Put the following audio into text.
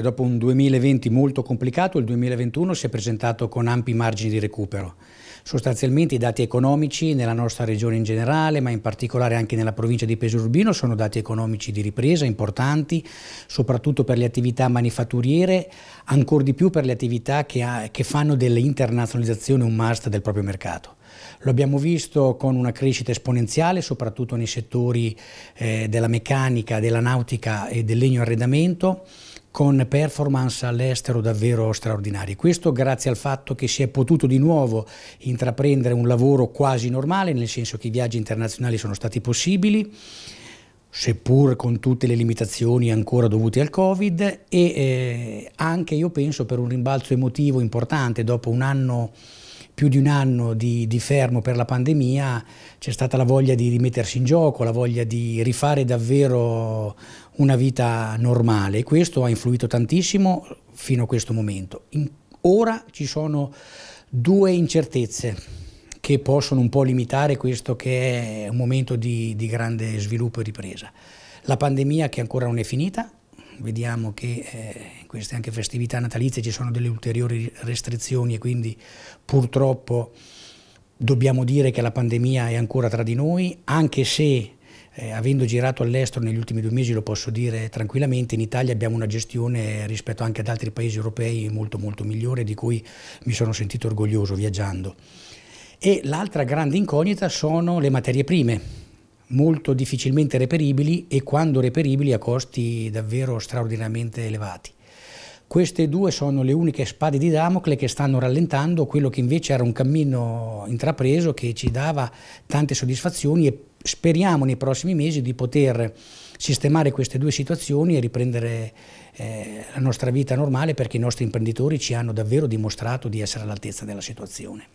Dopo un 2020 molto complicato, il 2021 si è presentato con ampi margini di recupero. Sostanzialmente i dati economici nella nostra regione in generale, ma in particolare anche nella provincia di Pesorurbino, sono dati economici di ripresa importanti, soprattutto per le attività manifatturiere, ancor di più per le attività che, ha, che fanno dell'internazionalizzazione un must del proprio mercato. Lo abbiamo visto con una crescita esponenziale, soprattutto nei settori eh, della meccanica, della nautica e del legno arredamento, con performance all'estero davvero straordinarie. Questo grazie al fatto che si è potuto di nuovo intraprendere un lavoro quasi normale, nel senso che i viaggi internazionali sono stati possibili, seppur con tutte le limitazioni ancora dovute al Covid e eh, anche io penso per un rimbalzo emotivo importante dopo un anno più di un anno di, di fermo per la pandemia c'è stata la voglia di rimettersi in gioco, la voglia di rifare davvero una vita normale e questo ha influito tantissimo fino a questo momento. In, ora ci sono due incertezze che possono un po' limitare questo che è un momento di, di grande sviluppo e ripresa. La pandemia che ancora non è finita vediamo che eh, in queste anche festività natalizie ci sono delle ulteriori restrizioni e quindi purtroppo dobbiamo dire che la pandemia è ancora tra di noi, anche se eh, avendo girato all'estero negli ultimi due mesi, lo posso dire tranquillamente, in Italia abbiamo una gestione rispetto anche ad altri paesi europei molto molto migliore, di cui mi sono sentito orgoglioso viaggiando. E l'altra grande incognita sono le materie prime molto difficilmente reperibili e quando reperibili a costi davvero straordinariamente elevati. Queste due sono le uniche spade di Damocle che stanno rallentando quello che invece era un cammino intrapreso che ci dava tante soddisfazioni e speriamo nei prossimi mesi di poter sistemare queste due situazioni e riprendere eh, la nostra vita normale perché i nostri imprenditori ci hanno davvero dimostrato di essere all'altezza della situazione.